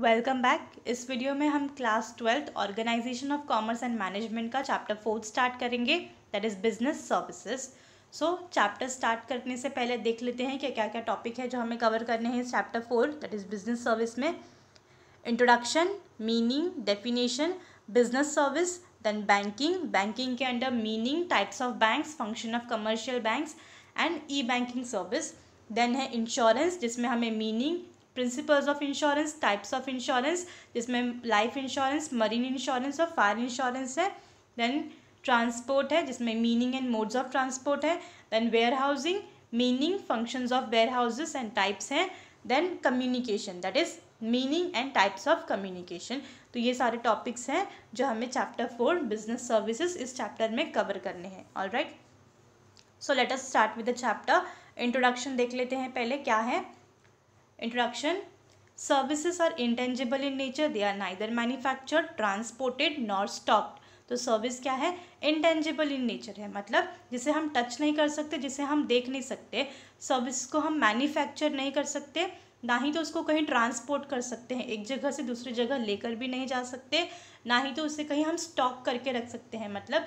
Welcome back इस video में हम class twelfth organisation of commerce and management का चैप्टर फोर्थ स्टार्ट करेंगे that is business services so chapter start करने से पहले देख लेते हैं कि क्या क्या टॉपिक है जो हमें कवर करने हैं इस chapter four that is business service में introduction meaning definition business service then banking banking के under meaning types of banks function of commercial banks and e banking service then है इंश्योरेंस जिसमें हमें meaning principles of insurance types of insurance जिसमें life insurance marine insurance और fire insurance है then transport है जिसमें meaning and modes of transport है then warehousing meaning functions of where warehouses and types हैं then communication that is meaning and types of communication तो ये सारे topics हैं जो हमें चैप्टर फोर बिजनेस सर्विसेज इस चैप्टर में कवर करने हैं all right so let us start with the chapter introduction देख लेते हैं पहले क्या है Introduction Services are intangible in nature. They are neither manufactured, transported nor stocked. तो सर्विस क्या है इंटेंजिबल इन नेचर है मतलब जिसे हम टच नहीं कर सकते जिसे हम देख नहीं सकते सर्विस को हम मैन्युफैक्चर नहीं कर सकते ना ही तो उसको कहीं ट्रांसपोर्ट कर सकते हैं एक जगह से दूसरी जगह लेकर भी नहीं जा सकते ना ही तो उसे कहीं हम स्टॉक करके रख सकते हैं मतलब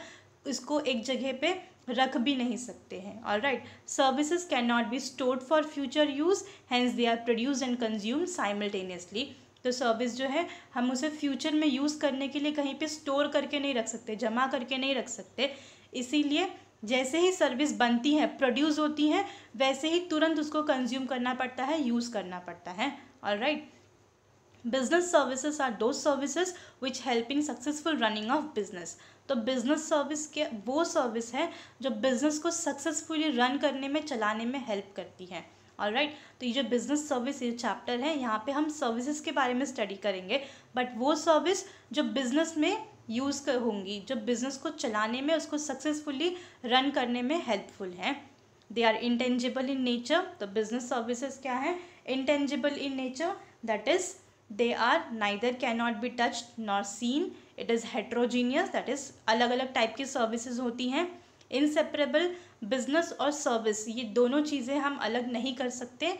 उसको एक जगह पे रख भी नहीं सकते हैं all right services can not be stored for future use hence they are produce and consume simultaneously तो सर्विस जो है हम उसे फ्यूचर में यूज़ करने के लिए कहीं पे स्टोर करके नहीं रख सकते जमा करके नहीं रख सकते इसीलिए जैसे ही सर्विस बनती है प्रोड्यूस होती है वैसे ही तुरंत उसको कंज्यूम करना पड़ता है यूज़ करना पड़ता है all right right? Business services are those services which helping successful running of business तो बिजनेस सर्विस के वो सर्विस है जो बिजनेस को सक्सेसफुली रन करने में चलाने में हेल्प करती है ऑल राइट right? तो ये जो बिजनेस सर्विस ये चैप्टर है यहाँ पे हम सर्विसेज के बारे में स्टडी करेंगे बट वो सर्विस जो बिजनेस में यूज़ कर होंगी जो बिजनेस को चलाने में उसको सक्सेसफुली रन करने में हेल्पफुल हैं they are intangible in nature तो बिजनेस सर्विसेज क्या है intangible in nature that is they are neither can not be touch nor seen it is heterogeneous that is अलग अलग टाइप की सर्विसेज होती हैं इनसेपरेबल बिजनेस और सर्विस ये दोनों चीज़ें हम अलग नहीं कर सकते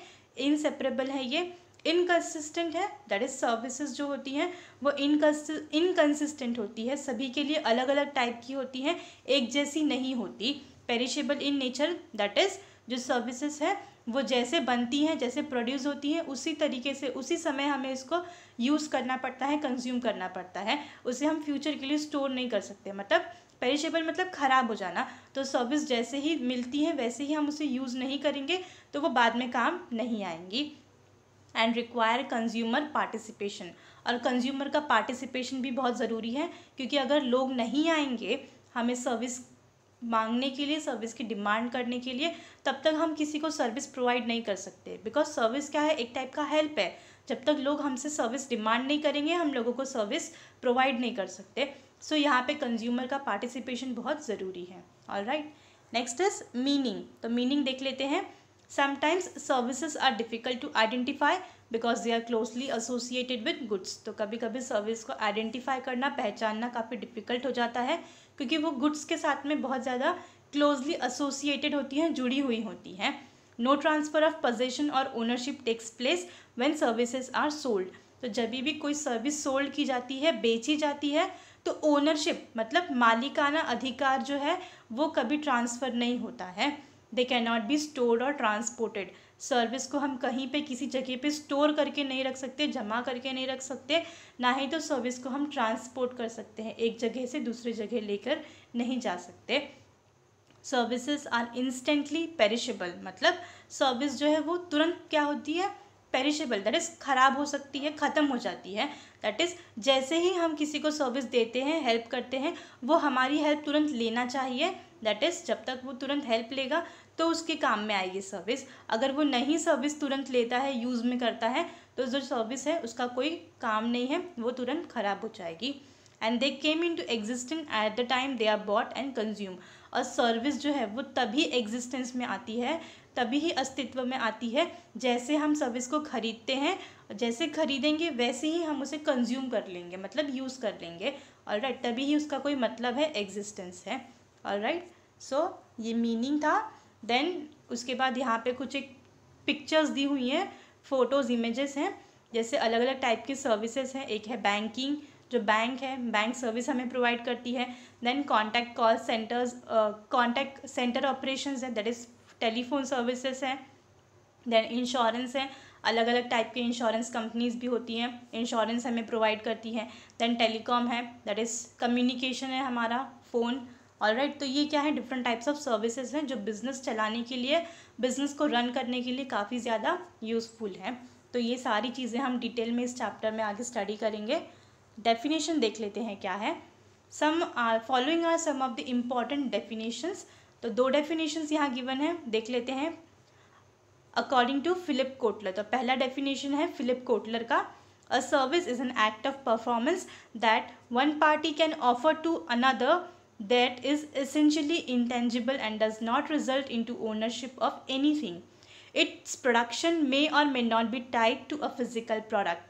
इनसेपरेबल है ये इनकन्सिस्टेंट है दैट इज़ सर्विसेज जो होती हैं वो इनकन्सिस्टेंट होती है सभी के लिए अलग अलग टाइप की होती हैं एक जैसी नहीं होती perishable in nature that is जो सर्विसेज है वो जैसे बनती हैं जैसे प्रोड्यूस होती हैं उसी तरीके से उसी समय हमें इसको यूज़ करना पड़ता है कंज्यूम करना पड़ता है उसे हम फ्यूचर के लिए स्टोर नहीं कर सकते मतलब पेरिशेबल मतलब ख़राब हो जाना तो सर्विस जैसे ही मिलती है वैसे ही हम उसे यूज़ नहीं करेंगे तो वो बाद में काम नहीं आएंगी एंड रिक्वायर कंज्यूमर पार्टिसिपेशन और कंज्यूमर का पार्टिसिपेशन भी बहुत ज़रूरी है क्योंकि अगर लोग नहीं आएंगे हमें सर्विस मांगने के लिए सर्विस की डिमांड करने के लिए तब तक हम किसी को सर्विस प्रोवाइड नहीं कर सकते बिकॉज सर्विस क्या है एक टाइप का हेल्प है जब तक लोग हमसे सर्विस डिमांड नहीं करेंगे हम लोगों को सर्विस प्रोवाइड नहीं कर सकते सो so, यहाँ पे कंज्यूमर का पार्टिसिपेशन बहुत ज़रूरी है all right next is meaning तो मीनिंग देख लेते हैं sometimes services are difficult to identify because they are closely associated with goods तो कभी कभी सर्विस को आइडेंटिफाई करना पहचानना काफ़ी डिफ़िकल्ट हो जाता है क्योंकि वो गुड्स के साथ में बहुत ज़्यादा क्लोजली एसोसिएटेड होती हैं जुड़ी हुई होती हैं नो ट्रांसफ़र ऑफ पोजेशन और ownership takes place when services are sold तो जब भी कोई सर्विस सोल्ड की जाती है बेची जाती है तो ओनरशिप मतलब मालिकाना अधिकार जो है वो कभी ट्रांसफ़र नहीं होता है they can not be stored और ट्रांसपोर्टेड सर्विस को हम कहीं पे किसी जगह पे स्टोर करके नहीं रख सकते जमा करके नहीं रख सकते ना ही तो सर्विस को हम ट्रांसपोर्ट कर सकते हैं एक जगह से दूसरे जगह लेकर नहीं जा सकते सर्विसेज आर इंस्टेंटली पेरिशेबल मतलब सर्विस जो है वो तुरंत क्या होती है पेरिशेबल दैट इज़ ख़राब हो सकती है ख़त्म हो जाती है दैट इज़ जैसे ही हम किसी को सर्विस देते हैं हेल्प करते हैं वो हमारी हेल्प तुरंत लेना चाहिए दैट इज़ जब तक वो तुरंत हेल्प लेगा तो उसके काम में आएगी सर्विस अगर वो नहीं सर्विस तुरंत लेता है यूज़ में करता है तो जो सर्विस है उसका कोई काम नहीं है वो तुरंत ख़राब हो जाएगी and they came in to existing at the time they are bought and consume और सर्विस जो है वो तभी एग्जिस्टेंस में आती है तभी ही अस्तित्व में आती है जैसे हम सर्विस को ख़रीदते हैं जैसे खरीदेंगे वैसे ही हम उसे कंज्यूम कर लेंगे मतलब यूज़ कर लेंगे और राइट तभी ही उसका कोई मतलब है एग्जिस्टेंस है ऑल राइट सो ये मीनिंग था देन उसके बाद यहाँ पे कुछ एक पिक्चर्स दी हुई हैं फ़ोटोज़ इमेजेस हैं जैसे अलग अलग टाइप की सर्विसेज हैं एक है बैंकिंग जो बैंक है बैंक सर्विस हमें प्रोवाइड करती है then contact call centres contact centre operation है दैट इज़ टेलीफोन सर्विसेज हैं देन इंश्योरेंस है अलग अलग टाइप के इंश्योरेंस कंपनीज भी होती हैं इंश्योरेंस हमें प्रोवाइड करती हैं देन टेलीकॉम है दैट इज़ कम्युनिकेशन है हमारा फ़ोन ऑल राइट तो ये क्या है डिफरेंट टाइप्स ऑफ सर्विसेज हैं जो बिज़नेस चलाने के लिए बिज़नेस को रन करने के लिए काफ़ी ज़्यादा यूज़फुल है तो ये सारी चीज़ें हम डिटेल में इस चैप्टर में आगे स्टडी करेंगे डेफिनेशन देख लेते हैं क्या है some are following are some of the important definitions तो दो डेफिनेशंस यहाँ गिवन है देख लेते हैं अकॉर्डिंग टू फिलिप कोटलर तो पहला डेफिनेशन है फिलिप कोटलर का a service is an act of performance that one party can offer to another that is essentially intangible and does not result into ownership of anything. Its production may or may not be tied to a physical product.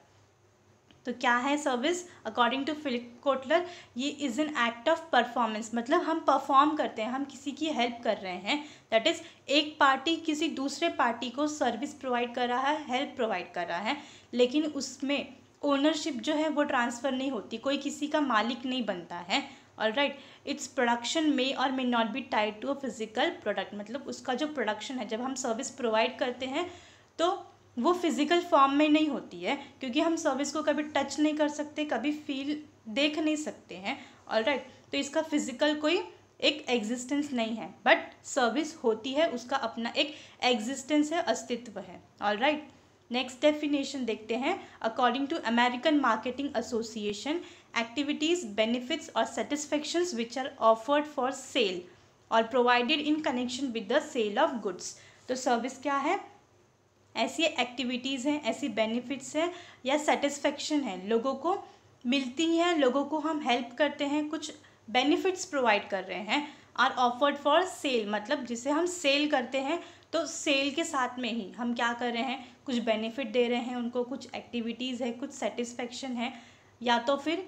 तो क्या है service according to Philip Kotler ये is an act of performance मतलब हम perform करते हैं हम किसी की हेल्प कर रहे हैं दैट इज़ एक पार्टी किसी दूसरे पार्टी को सर्विस प्रोवाइड कर रहा है हेल्प प्रोवाइड कर रहा है लेकिन उसमें ओनरशिप जो है वो ट्रांसफ़र नहीं होती कोई किसी का मालिक नहीं बनता है all right it's production may और may not be tied to a physical product मतलब उसका जो प्रोडक्शन है जब हम सर्विस प्रोवाइड करते हैं तो वो फिज़िकल फॉर्म में नहीं होती है क्योंकि हम सर्विस को कभी टच नहीं कर सकते कभी फील देख नहीं सकते हैं ऑल राइट तो इसका फिज़िकल कोई एक एग्जिस्टेंस नहीं है बट सर्विस होती है उसका अपना एक एग्जिस्टेंस है अस्तित्व है ऑल राइट नेक्स्ट डेफिनेशन देखते हैं according to American Marketing Association activities, benefits or satisfactions which are offered for sale or provided in connection with the sale of goods. तो service क्या है ऐसी एक्टिविटीज़ हैं ऐसी बेनिफिट्स हैं या सेटिस्फेक्शन है लोगों को मिलती हैं लोगों को हम हेल्प करते हैं कुछ बेनिफिट्स प्रोवाइड कर रहे हैं आर ऑफर्ड फॉर सेल मतलब जिसे हम सेल करते हैं तो सेल के साथ में ही हम क्या कर रहे हैं कुछ बेनिफिट दे रहे हैं उनको कुछ एक्टिविटीज़ है कुछ सेटिस्फेक्शन है या तो फिर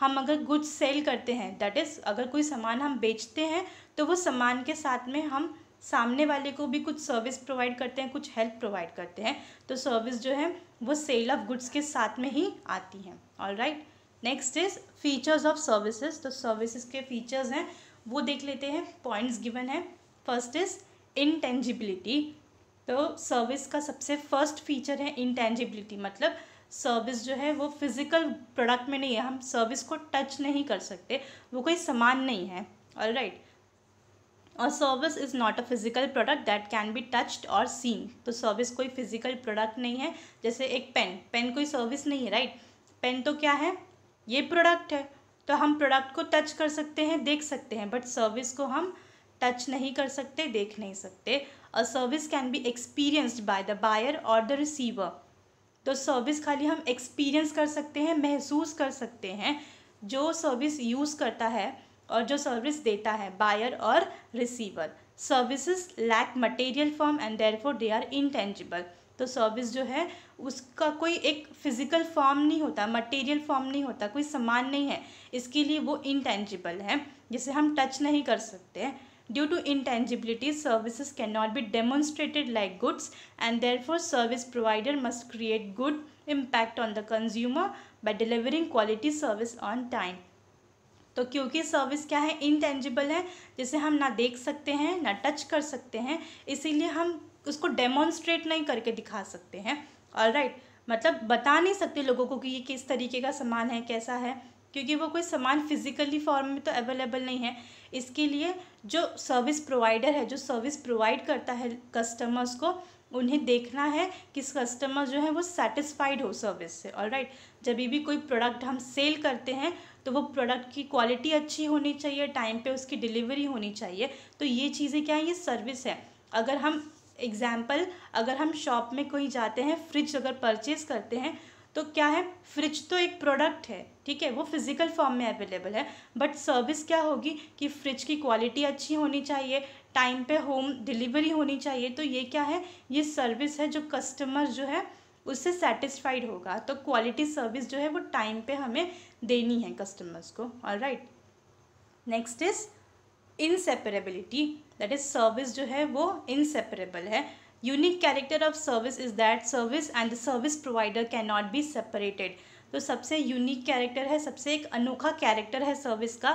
हम अगर गुड्स सेल करते हैं दैट इज़ अगर कोई सामान हम बेचते हैं तो वो सामान के साथ में हम सामने वाले को भी कुछ सर्विस प्रोवाइड करते हैं कुछ हेल्प प्रोवाइड करते हैं तो सर्विस जो है वो सेल ऑफ गुड्स के साथ में ही आती है all right next is features of services तो सर्विसेज के फीचर्स हैं वो देख लेते हैं पॉइंट्स गिवन है फर्स्ट इज इनटेंजिबिलिटी तो सर्विस का सबसे फर्स्ट फीचर है इनटेंजिबिलिटी मतलब सर्विस जो है वो फिज़िकल प्रोडक्ट में नहीं है हम सर्विस को टच नहीं कर सकते वो कोई सामान नहीं है ऑल राइट और service is not a physical product that can be touched और सीन तो सर्विस कोई फिज़िकल प्रोडक्ट नहीं है जैसे एक पेन पेन कोई सर्विस नहीं है राइट पेन तो क्या है ये प्रोडक्ट है तो हम प्रोडक्ट को टच कर सकते हैं देख सकते हैं बट सर्विस को हम टच नहीं कर सकते देख नहीं सकते a service can be experienced by the buyer और द रिसीवर तो सर्विस खाली हम एक्सपीरियंस कर सकते हैं महसूस कर सकते हैं जो सर्विस यूज़ करता है और जो सर्विस देता है बायर और receiver services lack material form and therefore they are intangible तो सर्विस जो है उसका कोई एक फिजिकल फॉर्म नहीं होता मटेरियल फॉर्म नहीं होता कोई सामान नहीं है इसके लिए वो इंटेंजिबल है जिसे हम टच नहीं कर सकते हैं Due to intangibility, services cannot be demonstrated like goods and therefore service provider must create good impact on the consumer by delivering quality service on time. तो क्योंकि सर्विस क्या है इनटेंजिबल है जिसे हम ना देख सकते हैं ना टच कर सकते हैं इसीलिए हम उसको डेमोन्स्ट्रेट नहीं करके दिखा सकते हैं ऑल राइट right. मतलब बता नहीं सकते लोगों को कि ये किस तरीके का सामान है कैसा है क्योंकि वो कोई सामान फिजिकली फॉर्म में तो अवेलेबल नहीं है इसके लिए जो सर्विस प्रोवाइडर है जो सर्विस प्रोवाइड करता है कस्टमर्स को उन्हें देखना है कि कस्टमर जो है वो सेटिस्फाइड हो सर्विस से ऑल राइट जब भी कोई प्रोडक्ट हम सेल करते हैं तो वो प्रोडक्ट की क्वालिटी अच्छी होनी चाहिए टाइम पे उसकी डिलीवरी होनी चाहिए तो ये चीज़ें क्या है ये सर्विस है अगर हम एग्ज़ाम्पल अगर हम शॉप में कोई जाते हैं फ्रिज अगर परचेज़ करते हैं तो क्या है फ्रिज तो एक प्रोडक्ट है ठीक है वो फिज़िकल फॉर्म में अवेलेबल है बट सर्विस क्या होगी कि फ्रिज की क्वालिटी अच्छी होनी चाहिए टाइम पे होम डिलीवरी होनी चाहिए तो ये क्या है ये सर्विस है जो कस्टमर जो है उससे सेटिस्फाइड होगा तो क्वालिटी सर्विस जो है वो टाइम पे हमें देनी है कस्टमर्स को all right next is inseparability that is service जो है वो इनसेपरेबल है unique character of service is that service and the service provider can not be separated तो सबसे यूनिक कैरेक्टर है सबसे एक अनोखा कैरेक्टर है सर्विस का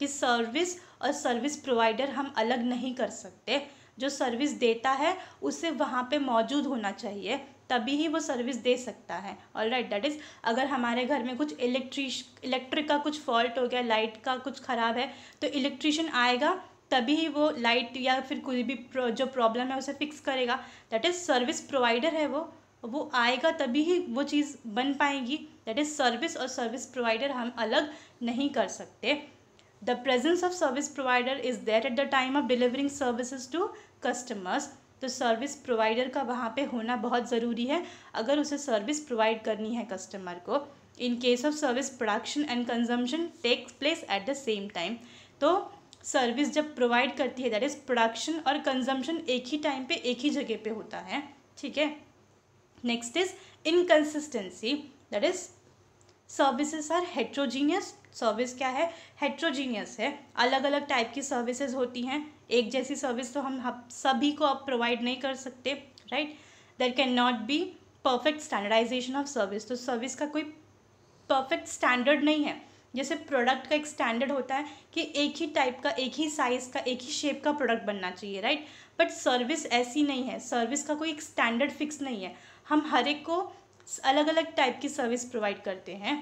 कि सर्विस और सर्विस प्रोवाइडर हम अलग नहीं कर सकते जो सर्विस देता है उसे वहाँ पे मौजूद होना चाहिए तभी ही वो सर्विस दे सकता है ऑल राइट दैट इज़ अगर हमारे घर में कुछ इलेक्ट्रिश इलेक्ट्रिक का कुछ फॉल्ट हो गया लाइट का कुछ ख़राब है तो इलेक्ट्रिशियन आएगा तभी ही वो लाइट या फिर कोई भी जो प्रॉब्लम है उसे फिक्स करेगा दैट इज़ सर्विस प्रोवाइडर है वो वो आएगा तभी ही वो चीज़ बन पाएगी दैट इज़ सर्विस और सर्विस प्रोवाइडर हम अलग नहीं कर सकते the presence of service provider is that at the time of delivering services to customers तो सर्विस प्रोवाइडर का वहाँ पे होना बहुत ज़रूरी है अगर उसे सर्विस प्रोवाइड करनी है कस्टमर को in case of service production and consumption takes place at the same time तो सर्विस जब प्रोवाइड करती है दैट इज़ प्रोडक्शन और कंजम्पशन एक ही टाइम पे एक ही जगह पे होता है ठीक है next is inconsistency that is services are heterogeneous service क्या है हेट्रोजीनियस है अलग अलग टाइप की सर्विसेज होती हैं एक जैसी सर्विस तो हम सभी को अब प्रोवाइड नहीं कर सकते right there can not be perfect standardisation of service तो सर्विस का कोई परफेक्ट स्टैंडर्ड नहीं है जैसे प्रोडक्ट का एक स्टैंडर्ड होता है कि एक ही टाइप का एक ही साइज़ का एक ही शेप का प्रोडक्ट बनना चाहिए राइट बट सर्विस ऐसी नहीं है सर्विस का कोई एक स्टैंडर्ड फिक्स नहीं है हम हर एक को अलग अलग टाइप की सर्विस प्रोवाइड करते हैं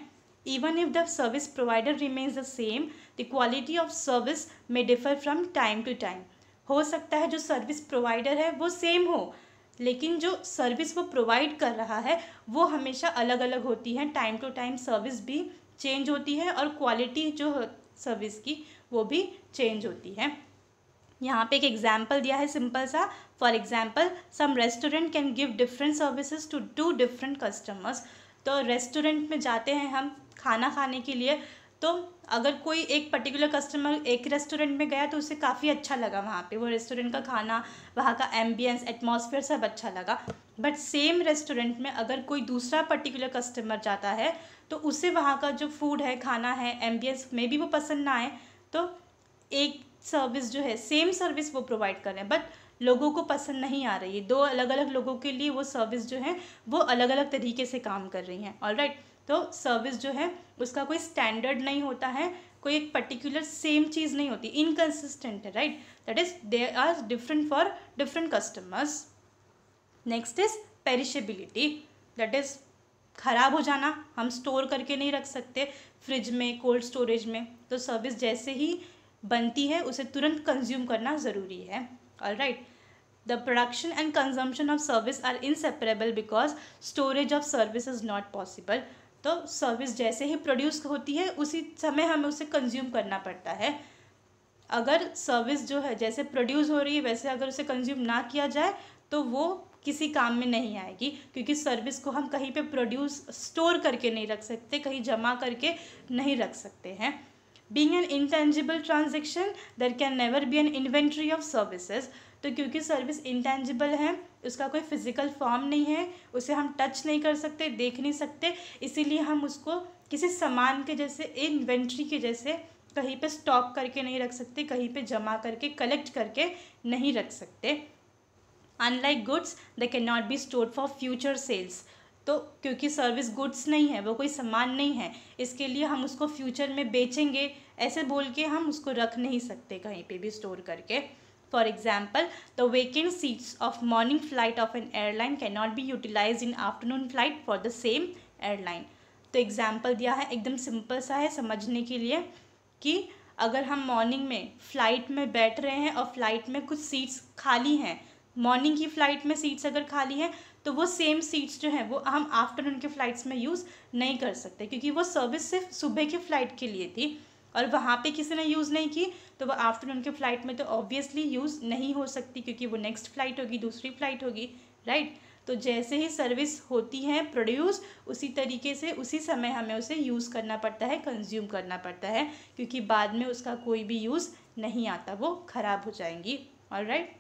even if the service provider remains the same the quality of service may differ from time to time हो सकता है जो सर्विस प्रोवाइडर है वो सेम हो लेकिन जो सर्विस वो प्रोवाइड कर रहा है वो हमेशा अलग अलग होती है टाइम टू टाइम सर्विस भी चेंज होती है और क्वालिटी जो सर्विस की वो भी चेंज होती है यहाँ पे एक एग्जाम्पल दिया है सिंपल सा for example some restaurant can give different services to two different customers तो रेस्टोरेंट में जाते हैं हम खाना खाने के लिए तो अगर कोई एक पर्टिकुलर कस्टमर एक रेस्टोरेंट में गया तो उसे काफ़ी अच्छा लगा वहाँ पे वो रेस्टोरेंट का खाना वहाँ का एम्बियंस एटमॉस्फेयर सब अच्छा लगा बट सेम रेस्टोरेंट में अगर कोई दूसरा पर्टिकुलर कस्टमर जाता है तो उसे वहाँ का जो फूड है खाना है एम्बियंस में भी वो पसंद ना आए तो एक सर्विस जो है सेम सर्विस वो प्रोवाइड कर रहे हैं बट लोगों को पसंद नहीं आ रही है दो अलग अलग लोगों के लिए वो सर्विस जो है वो अलग अलग तरीके से काम कर रही हैं ऑल राइट तो सर्विस जो है उसका कोई स्टैंडर्ड नहीं होता है कोई एक पर्टिकुलर सेम चीज़ नहीं होती इनकन्सिस्टेंट है right that is they are different for different customers next is perishability that is ख़राब हो जाना हम स्टोर करके नहीं रख सकते फ्रिज में कोल्ड स्टोरेज में तो सर्विस जैसे ही बनती है उसे तुरंत कंज्यूम करना ज़रूरी है all right the production and consumption of service are inseparable because storage of service is not possible तो सर्विस जैसे ही प्रोड्यूस होती है उसी समय हमें उसे कंज्यूम करना पड़ता है अगर सर्विस जो है जैसे प्रोड्यूस हो रही है वैसे अगर उसे कंज्यूम ना किया जाए तो वो किसी काम में नहीं आएगी क्योंकि सर्विस को हम कहीं पे प्रोड्यूस स्टोर करके नहीं रख सकते कहीं जमा करके नहीं रख सकते हैं being an intangible transaction there can never be an inventory of services तो क्योंकि सर्विस इंटेंजिबल है उसका कोई फिजिकल फॉर्म नहीं है उसे हम टच नहीं कर सकते देख नहीं सकते इसीलिए हम उसको किसी सामान के जैसे इन्वेंट्री के जैसे कहीं पे स्टॉक करके नहीं रख सकते कहीं पे जमा करके कलेक्ट करके नहीं रख सकते unlike goods they can not be store for future sales तो क्योंकि सर्विस गुड्स नहीं है वो कोई सामान नहीं है इसके लिए हम उसको फ्यूचर में बेचेंगे ऐसे बोल के हम उसको रख नहीं सकते कहीं पे भी स्टोर करके for example the vacant seats of morning flight of an airline can not be utilise in afternoon flight for the same airline तो एग्जाम्पल दिया है एकदम सिंपल सा है समझने के लिए कि अगर हम मॉर्निंग में फ़्लाइट में बैठ रहे हैं और फ्लाइट में कुछ सीट्स खाली हैं मॉर्निंग की फ़्लाइट में सीट्स अगर खाली हैं तो वो सेम सीट्स जो हैं वो हम आफ्टरनून के फ़्लाइट्स में यूज़ नहीं कर सकते क्योंकि वो सर्विस सिर्फ सुबह की फ़्लाइट के लिए थी और वहाँ पे किसी ने यूज़ नहीं की तो वो आफ्टरनून के फ़्लाइट में तो ऑब्वियसली यूज़ नहीं हो सकती क्योंकि वो नेक्स्ट फ़्लाइट होगी दूसरी फ़्लाइट होगी राइट तो जैसे ही सर्विस होती है प्रोड्यूस उसी तरीके से उसी समय हमें उसे यूज़ करना पड़ता है कंज्यूम करना पड़ता है क्योंकि बाद में उसका कोई भी यूज़ नहीं आता वो ख़राब हो जाएंगी all right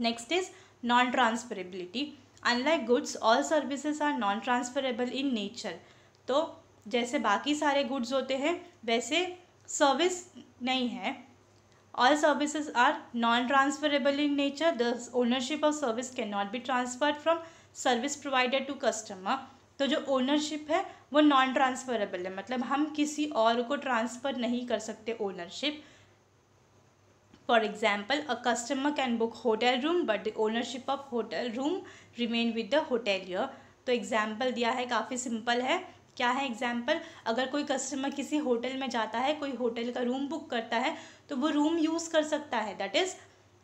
next is non transferability unlike goods all services are non transferable in nature तो जैसे बाकी सारे गुड्स होते हैं वैसे सर्विस नहीं है all services are non transferable in nature the ownership of service can not be transfer from service provider to customer तो जो ओनरशिप है वो नॉन ट्रांसफरेबल है मतलब हम किसी और को ट्रांसफ़र नहीं कर सकते ownership For example, a customer can book hotel room but the ownership of hotel room remain with the hotelier. तो एग्जाम्पल दिया है काफ़ी सिंपल है क्या है एग्जाम्पल अगर कोई कस्टमर किसी होटल में जाता है कोई होटल का रूम बुक करता है तो वो रूम यूज़ कर सकता है दैट इज़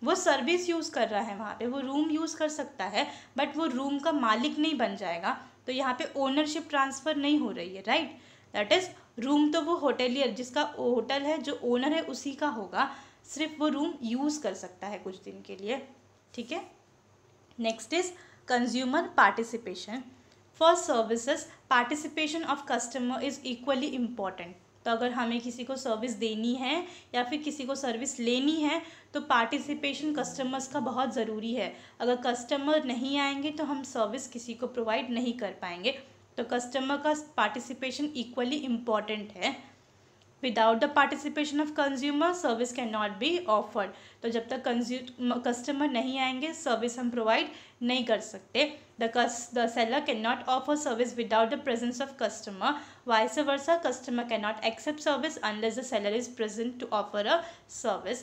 वो सर्विस यूज़ कर रहा है वहाँ पे वो रूम यूज़ कर सकता है बट वो रूम का मालिक नहीं बन जाएगा तो यहाँ पे ओनरशिप ट्रांसफ़र नहीं हो रही है राइट दैट इज़ रूम तो वो होटेलियर जिसका होटल है जो ओनर है उसी का होगा सिर्फ वो रूम यूज़ कर सकता है कुछ दिन के लिए ठीक है next is consumer participation for services participation of customer is equally important तो अगर हमें किसी को सर्विस देनी है या फिर किसी को सर्विस लेनी है तो पार्टिसिपेशन कस्टमर्स का बहुत ज़रूरी है अगर कस्टमर नहीं आएंगे तो हम सर्विस किसी को प्रोवाइड नहीं कर पाएंगे तो कस्टमर का पार्टिसिपेशन इक्वली इम्पॉर्टेंट है without the participation of consumer service can not be offered तो जब तक कंज्यू कस्टमर नहीं आएंगे सर्विस हम प्रोवाइड नहीं कर सकते द कस the seller can not offer service without the presence of customer vice versa customer can not accept service unless the seller is present to offer a service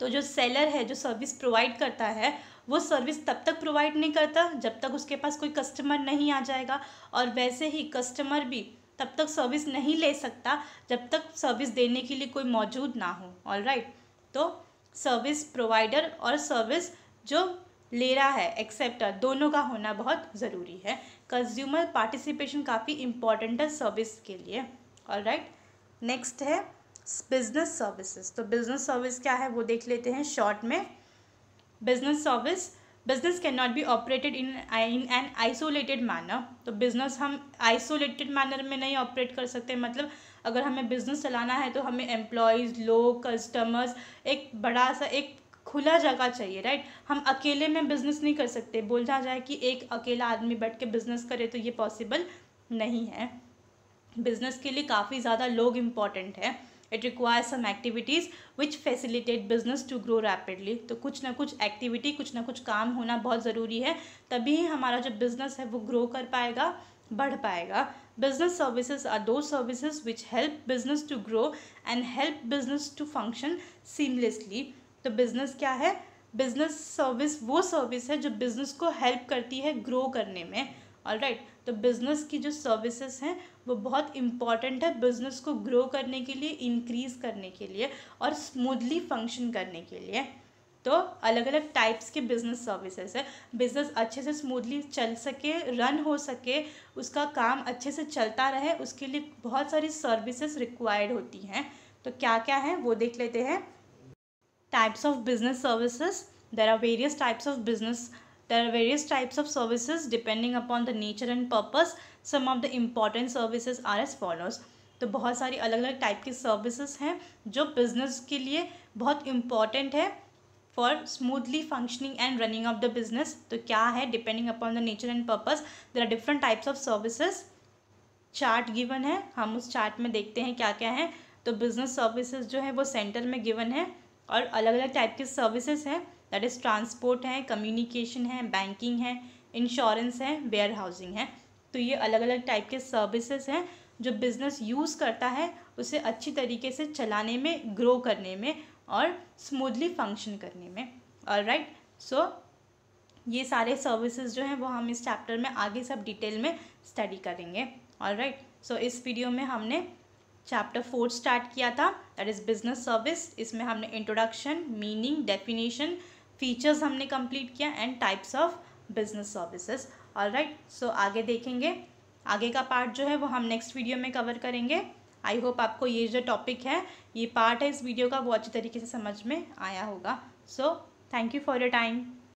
तो जो seller है जो service provide करता है वो service तब तक provide नहीं करता जब तक उसके पास कोई कस्टमर नहीं आ जाएगा और वैसे ही कस्टमर भी तब तक सर्विस नहीं ले सकता जब तक सर्विस देने के लिए कोई मौजूद ना हो ऑल राइट तो सर्विस प्रोवाइडर और सर्विस जो ले रहा है एक्सेप्टर दोनों का होना बहुत ज़रूरी है कंज्यूमर पार्टिसिपेशन काफ़ी इम्पॉर्टेंट है सर्विस के लिए ऑल राइट नेक्स्ट है बिजनेस सर्विसेज तो बिजनेस सर्विस क्या है वो देख लेते हैं शॉर्ट में business service business can not be operated in in an isolated manner तो बिजनेस हम आइसोलेटेड मैनर में नहीं ऑपरेट कर सकते मतलब अगर हमें बिजनेस चलाना है तो हमें एम्प्लॉयज़ लोग कस्टमर्स एक बड़ा सा एक खुला जगह चाहिए राइट हम अकेले में बिजनेस नहीं कर सकते बोला जाए कि एक अकेला आदमी बैठ के बिजनेस करे तो ये पॉसिबल नहीं है बिजनेस के लिए काफ़ी ज़्यादा लोग इम्पॉर्टेंट हैं it require some activities which facilitate business to grow rapidly तो कुछ ना कुछ एक्टिविटी कुछ ना कुछ काम होना बहुत ज़रूरी है तभी हमारा जो बिज़नेस है वो ग्रो कर पाएगा बढ़ पाएगा business services are those services which help business to grow and help business to function seamlessly तो बिजनेस क्या है बिजनेस सर्विस वो सर्विस है जो बिजनेस को हेल्प करती है ग्रो करने में ऑल राइट तो बिज़नेस की जो सर्विसेज हैं वो बहुत इम्पॉर्टेंट है बिज़नेस को ग्रो करने के लिए इंक्रीज़ करने के लिए और स्मूथली फंक्शन करने के लिए तो अलग अलग टाइप्स के बिज़नेस सर्विसेज है बिज़नेस अच्छे से स्मूथली चल सके रन हो सके उसका काम अच्छे से चलता रहे उसके लिए बहुत सारी सर्विसेज रिक्वायर्ड होती हैं तो क्या क्या है वो देख लेते हैं types of business services there are various types of business There are various types of services depending upon the nature and purpose. Some of the important services are as follows. तो बहुत सारी अलग अलग टाइप की services हैं जो business के लिए बहुत इम्पॉर्टेंट है for smoothly functioning and running of the business तो क्या है depending upon the nature and purpose there are different types of services chart given है हम उस चार्ट में देखते हैं क्या क्या है तो बिजनेस सर्विसेज जो है वो सेंटर में गिवन है और अलग अलग टाइप की सर्विसेज हैं दैट इज़ ट्रांसपोर्ट है कम्युनिकेशन है बैंकिंग है इंश्योरेंस है वेयर हाउसिंग है तो ये अलग अलग टाइप के सर्विसेज हैं जो बिज़नेस यूज़ करता है उसे अच्छी तरीके से चलाने में ग्रो करने में और स्मूथली फंक्शन करने में और राइट सो ये सारे सर्विसेज जो हैं वो हम इस चैप्टर में आगे सब डिटेल में स्टडी करेंगे और राइट सो इस वीडियो में हमने चैप्टर फोर स्टार्ट किया था दैट इज़ बिजनेस सर्विस इसमें हमने इंट्रोडक्शन मीनिंग डेफिनेशन फीचर्स हमने कंप्लीट किया and types of business services all right so आगे देखेंगे आगे का पार्ट जो है वो हम नेक्स्ट वीडियो में कवर करेंगे आई होप आपको ये जो टॉपिक है ये पार्ट है इस वीडियो का वो अच्छी तरीके से समझ में आया होगा so thank you for your time